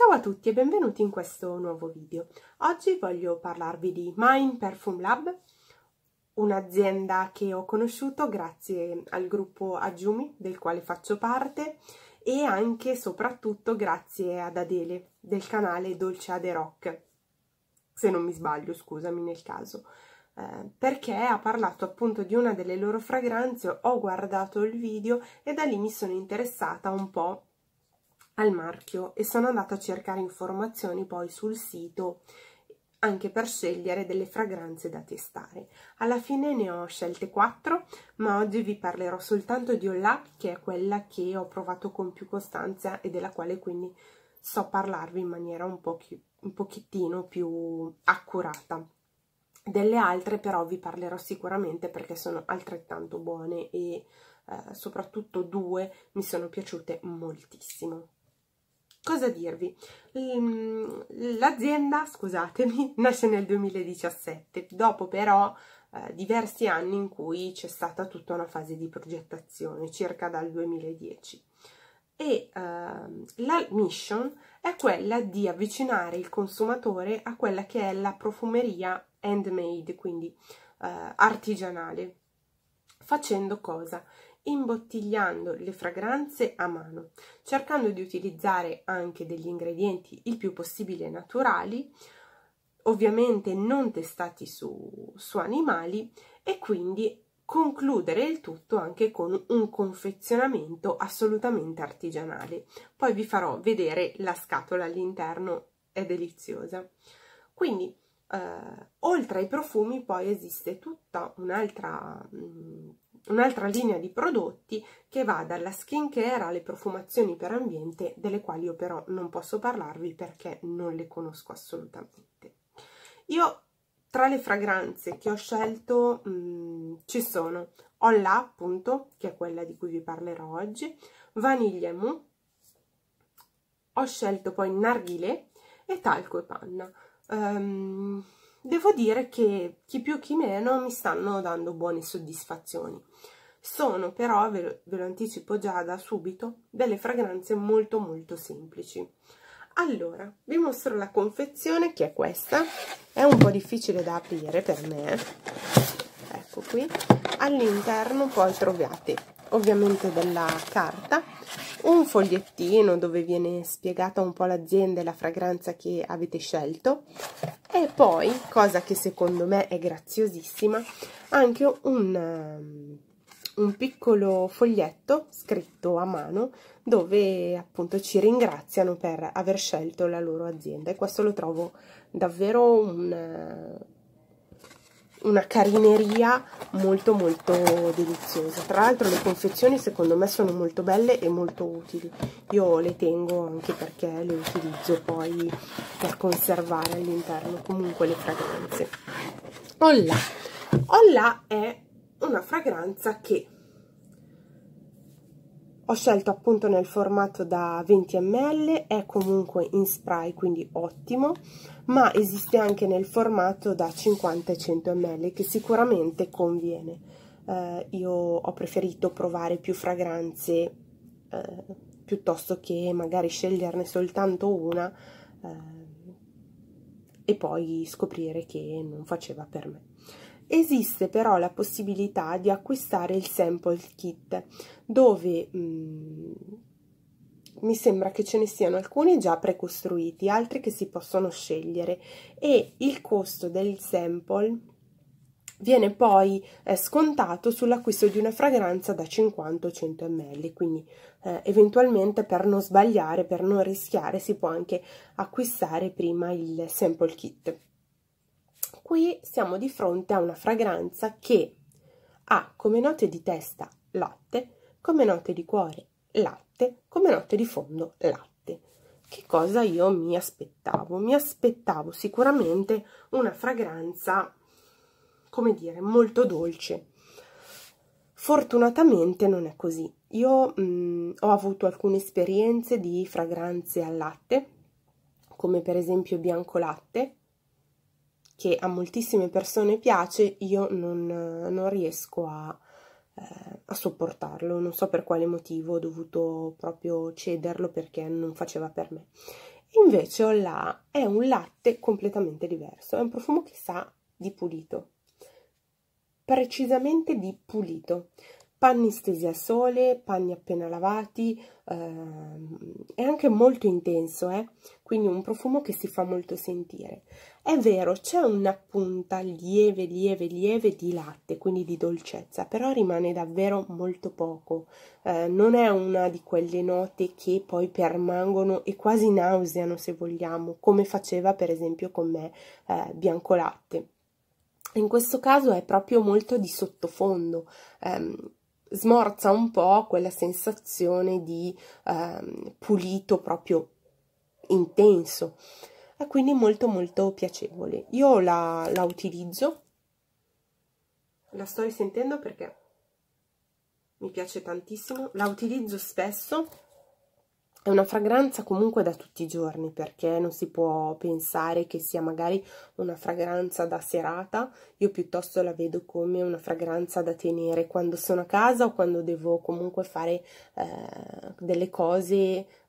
Ciao a tutti e benvenuti in questo nuovo video. Oggi voglio parlarvi di Mine Perfume Lab, un'azienda che ho conosciuto grazie al gruppo Ajumi del quale faccio parte e anche e soprattutto grazie ad Adele del canale Dolce Ade Rock, se non mi sbaglio scusami nel caso, eh, perché ha parlato appunto di una delle loro fragranze, ho guardato il video e da lì mi sono interessata un po' al marchio e sono andata a cercare informazioni poi sul sito anche per scegliere delle fragranze da testare. Alla fine ne ho scelte 4, ma oggi vi parlerò soltanto di Ollac, che è quella che ho provato con più costanza e della quale quindi so parlarvi in maniera un, pochi, un pochettino più accurata. Delle altre però vi parlerò sicuramente perché sono altrettanto buone e eh, soprattutto due mi sono piaciute moltissimo. Cosa dirvi? Ehm, l'azienda, scusatemi, nasce nel 2017, dopo però eh, diversi anni in cui c'è stata tutta una fase di progettazione, circa dal 2010. E eh, la mission è quella di avvicinare il consumatore a quella che è la profumeria handmade, quindi eh, artigianale. Facendo cosa? imbottigliando le fragranze a mano, cercando di utilizzare anche degli ingredienti il più possibile naturali, ovviamente non testati su, su animali e quindi concludere il tutto anche con un confezionamento assolutamente artigianale. Poi vi farò vedere la scatola all'interno, è deliziosa. Quindi, eh, oltre ai profumi, poi esiste tutta un'altra mm, un'altra linea di prodotti che va dalla skincare alle profumazioni per ambiente, delle quali io però non posso parlarvi perché non le conosco assolutamente. Io tra le fragranze che ho scelto mh, mm, ci sono Olla appunto, che è quella di cui vi parlerò oggi, Vaniglia e Mu, ho scelto poi Narghile e Talco e Panna. Um, devo dire che chi più chi meno mi stanno dando buone soddisfazioni. Sono però, ve lo, ve lo anticipo già da subito, delle fragranze molto molto semplici. Allora, vi mostro la confezione che è questa, è un po' difficile da aprire per me, eh. ecco qui. All'interno poi trovate ovviamente della carta un fogliettino dove viene spiegata un po' l'azienda e la fragranza che avete scelto e poi, cosa che secondo me è graziosissima, anche un, um, un piccolo foglietto scritto a mano dove appunto ci ringraziano per aver scelto la loro azienda e questo lo trovo davvero un una carineria molto molto deliziosa tra l'altro le confezioni secondo me sono molto belle e molto utili io le tengo anche perché le utilizzo poi per conservare all'interno comunque le fragranze Olla Olla è una fragranza che ho scelto appunto nel formato da 20 ml è comunque in spray quindi ottimo ma esiste anche nel formato da 50 e 100 ml che sicuramente conviene eh, io ho preferito provare più fragranze eh, piuttosto che magari sceglierne soltanto una eh, e poi scoprire che non faceva per me Esiste però la possibilità di acquistare il sample kit dove mh, mm, mi sembra che ce ne siano alcuni già precostruiti, altri che si possono scegliere e il costo del sample viene poi eh, scontato sull'acquisto di una fragranza da 50 o 100 ml, quindi eh, eventualmente per non sbagliare, per non rischiare, si può anche acquistare prima il sample kit. Qui siamo di fronte a una fragranza che ha come note di testa latte, come note di cuore latte, come note di fondo latte. Che cosa io mi aspettavo? Mi aspettavo sicuramente una fragranza, come dire, molto dolce. Fortunatamente non è così. Io mh, mm, ho avuto alcune esperienze di fragranze al latte, come per esempio bianco latte, che a moltissime persone piace, io non, non riesco a, eh, a, sopportarlo, non so per quale motivo ho dovuto proprio cederlo perché non faceva per me. Invece là è un latte completamente diverso, è un profumo che sa di pulito, precisamente di pulito, panni stesi al sole, panni appena lavati, ehm, è anche molto intenso, eh? quindi un profumo che si fa molto sentire. È vero, c'è una punta lieve, lieve, lieve di latte, quindi di dolcezza, però rimane davvero molto poco. Eh, non è una di quelle note che poi permangono e quasi nauseano, se vogliamo, come faceva per esempio con me eh, Biancolatte. In questo caso è proprio molto di sottofondo, eh, smorza un po' quella sensazione di ehm, pulito proprio intenso e quindi molto molto piacevole io la, la utilizzo la sto risentendo perché mi piace tantissimo la utilizzo spesso è una fragranza comunque da tutti i giorni perché non si può pensare che sia magari una fragranza da serata, io piuttosto la vedo come una fragranza da tenere quando sono a casa o quando devo comunque fare eh, delle cose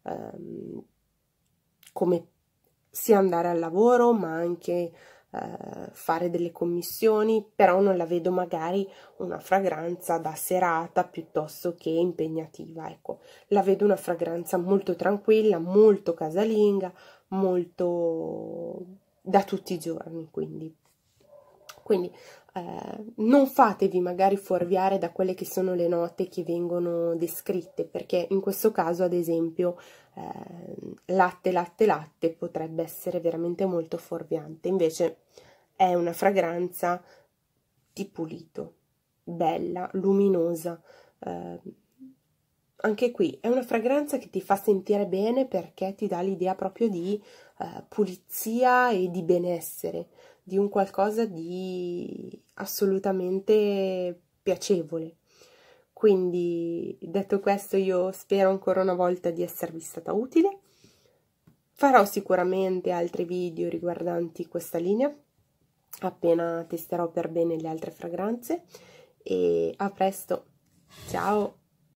eh, come sia andare al lavoro ma anche eh, fare delle commissioni, però non la vedo magari una fragranza da serata piuttosto che impegnativa, ecco, la vedo una fragranza molto tranquilla, molto casalinga, molto da tutti i giorni, quindi quindi eh, non fatevi magari fuorviare da quelle che sono le note che vengono descritte, perché in questo caso, ad esempio, eh, latte latte latte potrebbe essere veramente molto fuorviante invece è una fragranza di pulito bella luminosa eh, anche qui è una fragranza che ti fa sentire bene perché ti dà l'idea proprio di eh, pulizia e di benessere, di un qualcosa di assolutamente piacevole. Quindi, detto questo, io spero ancora una volta di esservi stata utile Farò sicuramente altri video riguardanti questa linea appena testerò per bene le altre fragranze e a presto, ciao!